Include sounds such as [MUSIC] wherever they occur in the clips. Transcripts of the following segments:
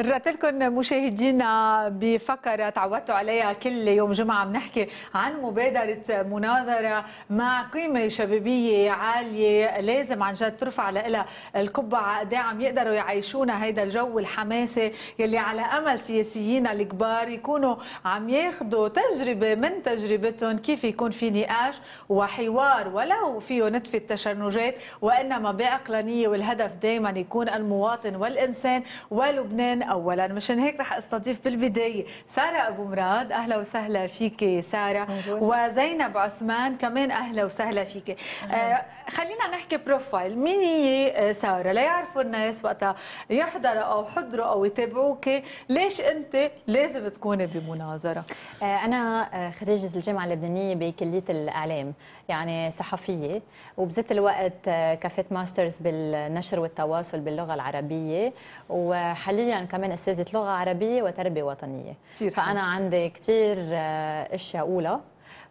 رجعت لكم مشاهدينا بفقره تعودتوا عليها كل يوم جمعه بنحكي عن مبادره مناظره مع قيمه شبابيه عاليه لازم عن جد ترفع لها القبعه قد عم يقدروا يعيشونا هيدا الجو الحماسي يلي على امل سياسيين الكبار يكونوا عم ياخذوا تجربه من تجربتهم كيف يكون في نقاش وحوار ولو فيه نتفه تشنجات وانما بعقلانيه والهدف دائما يكون المواطن والانسان ولبنان اولا مشان هيك رح استضيف بالبدايه ساره ابو مراد اهلا وسهلا فيك ساره وزينب عثمان كمان اهلا وسهلا فيك آه خلينا نحكي بروفايل مين هي آه، ساره ليعرفوا الناس وقتها يحضروا او حضروا او يتابعوك ليش انت لازم تكوني بمناظره آه انا آه، خريجه الجامعه اللبنانيه بكليه الاعلام يعني صحفيه وبذات الوقت آه، كفيت ماسترز بالنشر والتواصل باللغه العربيه وحاليا كمان استاذه لغه عربيه وتربيه وطنيه فانا عندي كتير آه، اشياء اولى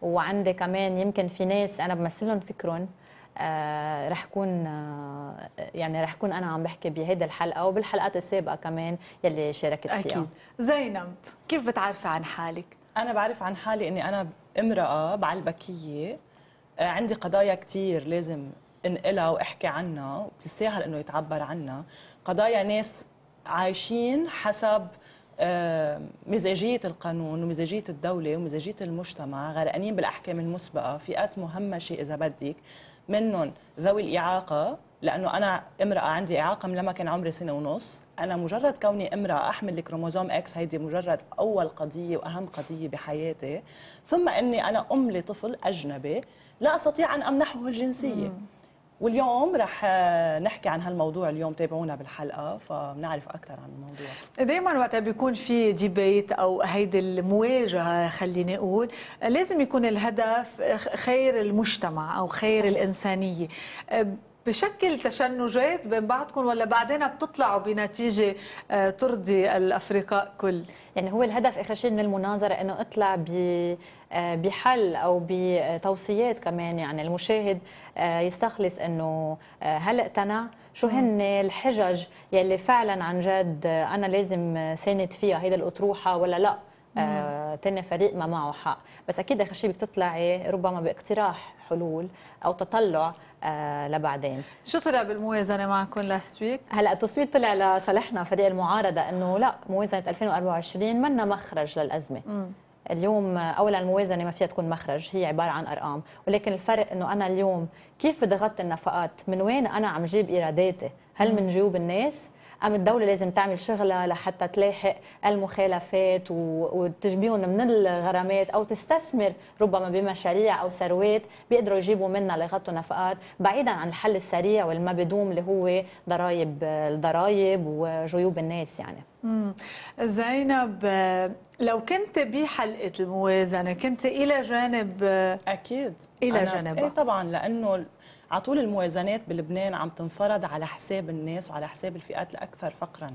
وعندي كمان يمكن في ناس انا بمثلهم فكرهم آه، رح كون يعني رح كون انا عم بحكي بهيدي الحلقه وبالحلقات السابقه كمان يلي شاركت فيها اكيد زينب كيف بتعرفي عن حالك انا بعرف عن حالي اني انا امراه بعلبكيه آه، عندي قضايا كثير لازم انقلها واحكي عنها وبتستاهل انه يتعبر عنها قضايا ناس عايشين حسب آه، مزاجية القانون ومزاجية الدولة ومزاجية المجتمع غرقانين بالأحكام المسبقة فئات مهمشة إذا بدك منهم ذوي الإعاقة لانه انا امراه عندي اعاقه من لما كان عمري سنه ونص انا مجرد كوني امراه احمل الكروموزوم اكس هيدي مجرد اول قضيه واهم قضيه بحياتي ثم اني انا ام لطفل اجنبي لا استطيع ان امنحه الجنسيه مم. واليوم رح آه، نحكي عن هالموضوع اليوم تابعونا بالحلقه فبنعرف اكثر عن الموضوع دائما وقت بيكون في ديبيت او هيدي المواجهه خليني اقول آه، لازم يكون الهدف آه، خير المجتمع او خير صح. الانسانيه بشكل تشنجات بين بعضكم ولا بعدين بتطلعوا بنتيجه ترضي آه، الافرقاء كل؟ يعني هو الهدف اخر شيء من المناظره انه اطلع ب آه، بحل او بتوصيات كمان يعني المشاهد آه، يستخلص انه هل اقتنع؟ شو هن الحجج يلي فعلا عن جد انا لازم ساند فيها هيدا الاطروحه ولا لا؟ آه، تاني فريق ما معه حق بس اكيد اخر شيء بدك تطلعي ربما باقتراح حلول او تطلع آه، لبعدين شو طلع بالموازنه معكم لاست ويك هلا التصويت طلع لصالحنا فريق المعارضه انه لا موازنه 2024 منا مخرج للازمه مم. اليوم اولا الموازنه ما فيها تكون مخرج هي عباره عن ارقام ولكن الفرق انه انا اليوم كيف بدي اغطي النفقات من وين انا عم جيب ايراداتي هل من جيوب الناس أم الدولة لازم تعمل شغلة لحتى تلاحق المخالفات وتجبيهم من الغرامات أو تستثمر ربما بمشاريع أو ثروات بيقدروا يجيبوا منها ليغطوا نفقات بعيدا عن الحل السريع والما بدوم اللي هو ضرائب الضرائب وجيوب الناس يعني زينب لو كنت بحلقه الموازنه كنت الى جانب اكيد الى جانب اي طبعا لانه على طول الموازنات بلبنان عم تنفرض على حساب الناس وعلى حساب الفئات الاكثر فقرا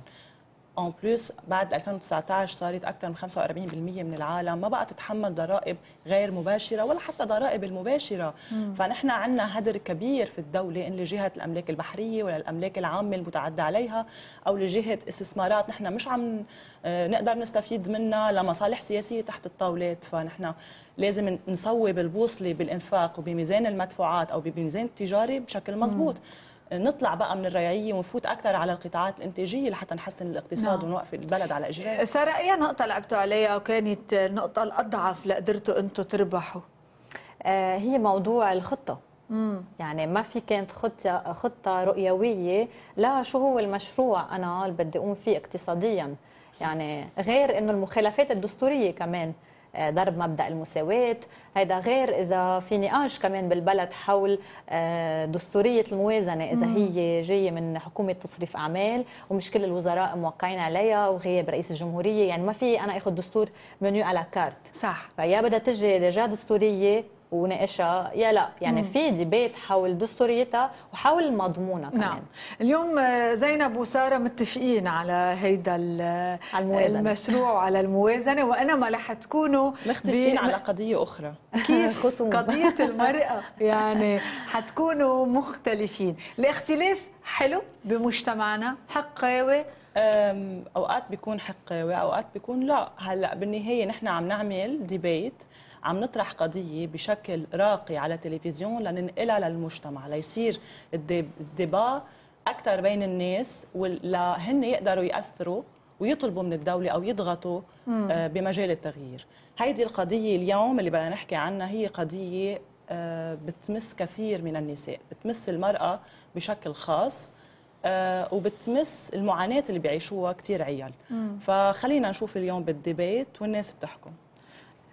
اون بلوس بعد 2019 صارت اكثر من 45% من العالم ما بقى تتحمل ضرائب غير مباشره ولا حتى ضرائب المباشره مم. فنحن عندنا هدر كبير في الدوله ان لجهه الاملاك البحريه ولا الاملاك العامه المتعدى عليها او لجهه استثمارات نحن مش عم آه، نقدر نستفيد منها لمصالح سياسيه تحت الطاولات فنحن لازم نصوب البوصله بالانفاق وبميزان المدفوعات او بميزان التجاري بشكل مزبوط مم. نطلع بقى من الريعيه ونفوت اكثر على القطاعات الانتاجيه لحتى نحسن الاقتصاد نعم. ونوقف البلد على اجراء أه، ساره اي نقطه لعبتوا عليها وكانت النقطه الاضعف لقدرتوا انتم تربحوا أه، هي موضوع الخطه مم. يعني ما في كانت خطه خطه رؤيويه لا شو هو المشروع انا اللي بدي اقوم فيه اقتصاديا يعني غير انه المخالفات الدستوريه كمان آه، ضرب مبدا المساواه هذا غير اذا في نقاش كمان بالبلد حول آه، دستوريه الموازنه اذا هي جايه من حكومه تصريف اعمال ومش كل الوزراء موقعين عليها وغياب رئيس الجمهوريه يعني ما في انا اخذ دستور منيو على كارت صح فيا بدها تجي دجا دستوريه وناقشها يا لا يعني في ديبيت حول دستوريتها وحول مضمونها كمان نعم. اليوم آه، زينب وساره متفقين على هيدا على آه، الموازنة. المشروع وعلى الموازنه وانما رح تكونوا مختلفين بي... على قضيه اخرى [LAUGHS] كيف قضيه المراه [LAUGHS] يعني حتكونوا مختلفين الاختلاف حلو بمجتمعنا حقاوي اوقات بيكون حقاوي اوقات بيكون لا هلا بالنهايه نحن عم نعمل ديبيت عم نطرح قضيه بشكل راقي على التلفزيون لننقلها للمجتمع ليصير الدبا اكثر بين الناس ولهن يقدروا ياثروا ويطلبوا من الدولة أو يضغطوا آه، بمجال التغيير هيدي القضية اليوم اللي بدنا نحكي عنها هي قضية آه، بتمس كثير من النساء بتمس المرأة بشكل خاص آه، وبتمس المعاناه اللي بيعيشوها كتير عيال فخلينا نشوف اليوم بالديبيت والناس بتحكم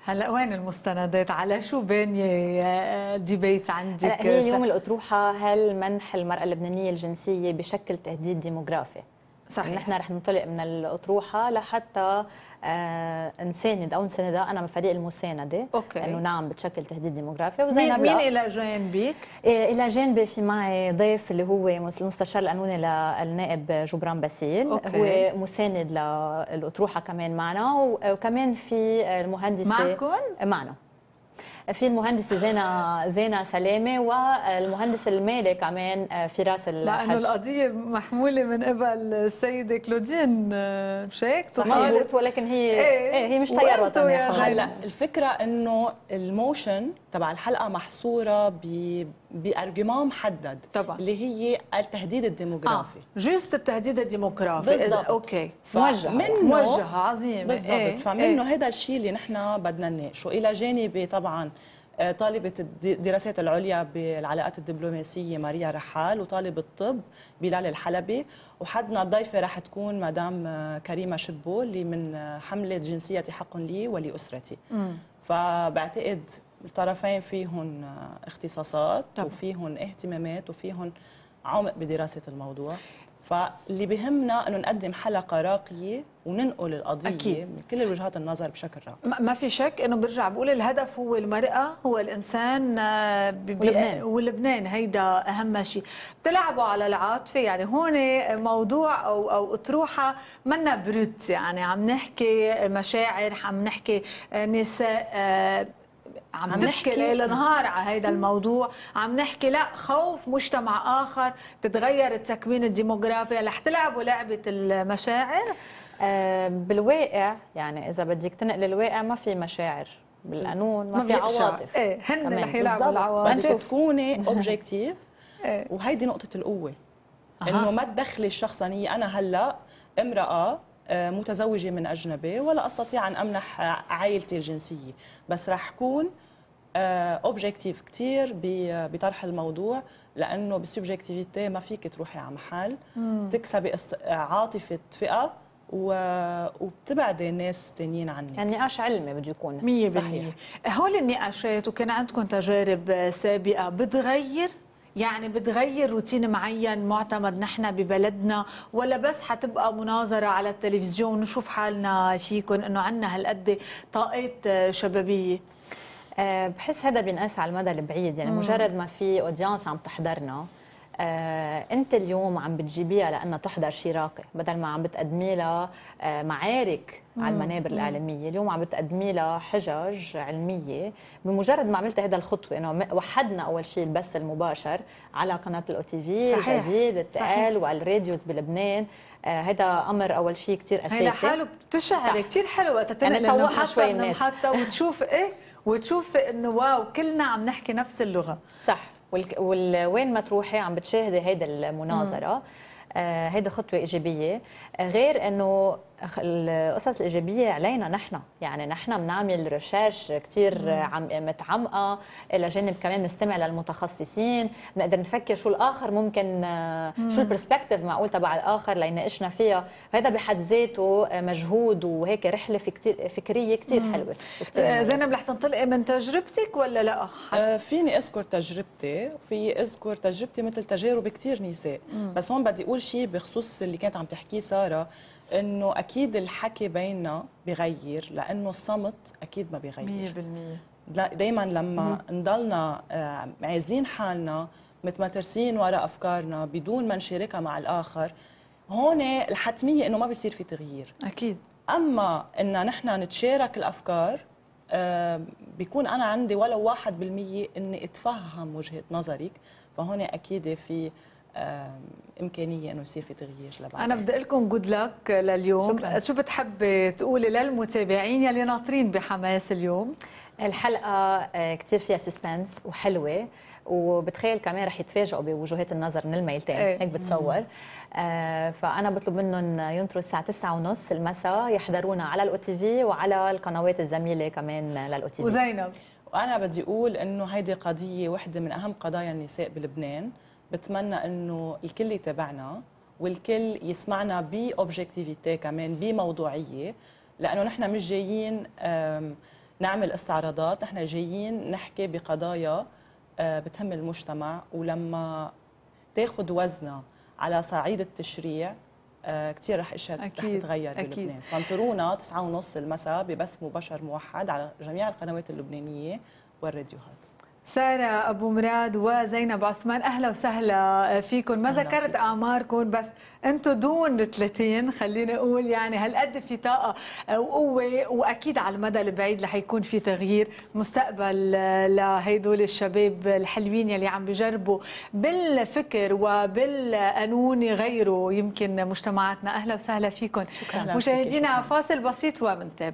هلا وين المستندات على شو بانيه ديبيت عندك هلا هي اليوم الاطروحه هل منح المراه اللبنانيه الجنسيه بشكل تهديد ديموغرافي صحيح نحن رح ننطلق من الأطروحة لحتى آه نساند او نساندها انا من فريق المسانده أوكي. انه نعم بتشكل تهديد ديموغرافي وزينب مين, مين الى جانبك؟ إيه الى جانبي في معي ضيف اللي هو المستشار القانوني للنائب جبران باسيل أوكي. هو مساند للاطروحه كمان معنا وكمان في المهندسه معكم؟ معنا في المهندسه زينه زينه سلامه والمهندس المالي كمان آه، فراس الحج لانه القضيه محموله من قبل السيده كلودين آه، مش هيك مضبوط ولكن هي ايه, ايه هي مش طيار وطني هلا الفكره انه الموشن تبع الحلقه محصوره ب بارجيومون محدد طبعا اللي هي التهديد الديموغرافي آه. جوست التهديد الديموغرافي بالضبط اوكي موجهه موجه موجهه عظيمه بالضبط ايه؟ فمنه إيه. هذا ايه؟ الشيء اللي نحن بدنا نناقشه الى جانب طبعا آه، طالبة الدراسات العليا بالعلاقات الدبلوماسية ماريا رحال وطالب الطب بلال الحلبي وحدنا الضيفة راح تكون مدام آه، كريمة شبو اللي من آه، حملة جنسية حق لي ولأسرتي فبعتقد الطرفين فيهم اختصاصات طبعا. وفيهم اهتمامات وفيهم عمق بدراسه الموضوع فاللي بهمنا انه نقدم حلقه راقيه وننقل القضيه أكيد. من كل وجهات النظر بشكل راقي ما في شك انه برجع بقول الهدف هو المراه هو الانسان آه، ولبنان ولبنان هيدا اهم شيء بتلعبوا على العاطفه يعني هون موضوع او او اطروحه منا بروت يعني عم نحكي مشاعر عم نحكي نساء آه، عم, عم نحكي ليل نهار على هيدا الموضوع عم نحكي لا خوف مجتمع آخر تتغير التكوين الديموغرافي رح تلعبوا لعبة المشاعر آه، بالواقع يعني إذا بدك تنقل الواقع ما في مشاعر بالقانون ما, ما في عواطف ايه هن رح يلعبوا العواطف انت تكوني اوبجيكتيف وهيدي نقطة القوة انه ما تدخلي الشخصانية يعني، انا هلا امرأة متزوجة من أجنبي ولا أستطيع أن أمنح عائلتي الجنسية بس راح كون أوبجيكتيف آه، كثير بطرح الموضوع لأنه بالسبجكتيفيتي ما فيك تروحي على محل تكسبي عاطفة فئة و... وبتبعدي ناس تانيين عنك يعني نقاش علمي بده يكون 100% صحيح هول النقاشات وكان عندكم تجارب سابقه بتغير يعني بتغير روتين معين معتمد نحن ببلدنا ولا بس حتبقى مناظرة على التلفزيون ونشوف حالنا فيكم انه عنا هالقد طاقات شبابية آه، بحس هذا بينقاس على المدى البعيد يعني مجرد ما في اودينس عم تحضرنا آه، انت اليوم عم بتجيبيها لانها تحضر شي راقي بدل ما عم بتقدمي لها آه، معارك على المنابر الاعلاميه اليوم عم بتقدمي لها حجج علميه بمجرد ما عملت هذا الخطوه انه وحدنا اول شيء البث المباشر على قناه الاو تي في جديد التقال والراديوز بلبنان هذا آه امر اول شيء كثير اساسي هذا لحاله بتشعر كثير حلو وقت تنقل يعني شوي الناس حتى وتشوف ايه وتشوف انه واو كلنا عم نحكي نفس اللغه صح وين ما تروحي عم بتشاهدي هيدا المناظره آه، هيدا خطوه ايجابيه آه، غير انه القصص الايجابيه علينا نحن يعني نحن بنعمل ريشيرش كثير عم متعمقه الى جانب كمان بنستمع للمتخصصين بنقدر نفكر شو الاخر ممكن شو البرسبكتيف معقول تبع الاخر ليناقشنا فيها هذا بحد ذاته مجهود وهيك رحله كتير فكريه كثير حلوه وكتير آه، زينب رح تنطلقي من تجربتك ولا لا آه، فيني اذكر تجربتي وفي اذكر تجربتي مثل تجارب كثير نساء بس هون بدي اقول شيء بخصوص اللي كانت عم تحكيه ساره انه اكيد الحكي بيننا بغير لانه الصمت اكيد ما بغير 100% دائما لما نضلنا آه، عايزين حالنا متمترسين وراء افكارنا بدون ما نشاركها مع الاخر هون الحتميه انه ما بيصير في تغيير اكيد اما ان نحن نتشارك الافكار آه، بيكون انا عندي ولو 1% اني اتفهم وجهه نظرك فهون اكيد في امكانيه انه يصير في تغيير لبعض انا بدي اقول لكم جود لك لليوم شكرا. شو بتحبي تقولي للمتابعين يلي ناطرين بحماس اليوم الحلقه آه، كثير فيها سسبنس وحلوه وبتخيل كمان رح يتفاجئوا بوجهات النظر من الميلتين ايه. هيك بتصور آه فانا بطلب منهم ينطروا الساعه 9 ونص المساء يحضرونا على الاو تي في وعلى القنوات الزميله كمان للاو تي في وزينب وانا بدي اقول انه هيدي قضيه وحده من اهم قضايا النساء بلبنان بتمنى انه الكل يتابعنا والكل يسمعنا بأوبجكتيفيتي كمان بموضوعيه لانه نحن مش جايين نعمل استعراضات نحن جايين نحكي بقضايا بتهم المجتمع ولما تاخذ وزنا على صعيد التشريع كثير رح اشياء رح تتغير أكيد. بلبنان فانطرونا 9:30 المساء ببث مباشر موحد على جميع القنوات اللبنانيه والراديوهات سارة أبو مراد وزينب عثمان أهلا وسهلا آه، فيكم ما ذكرت أعماركم بس أنتم دون 30 خليني أقول يعني هالقد في طاقة آه، وقوة وأكيد على المدى البعيد رح يكون في تغيير مستقبل آه، لهيدول الشباب الحلوين يلي عم بجربوا بالفكر وبالقانون يغيروا يمكن مجتمعاتنا أهلا وسهلا فيكم مشاهدينا فاصل بسيط ومنتابع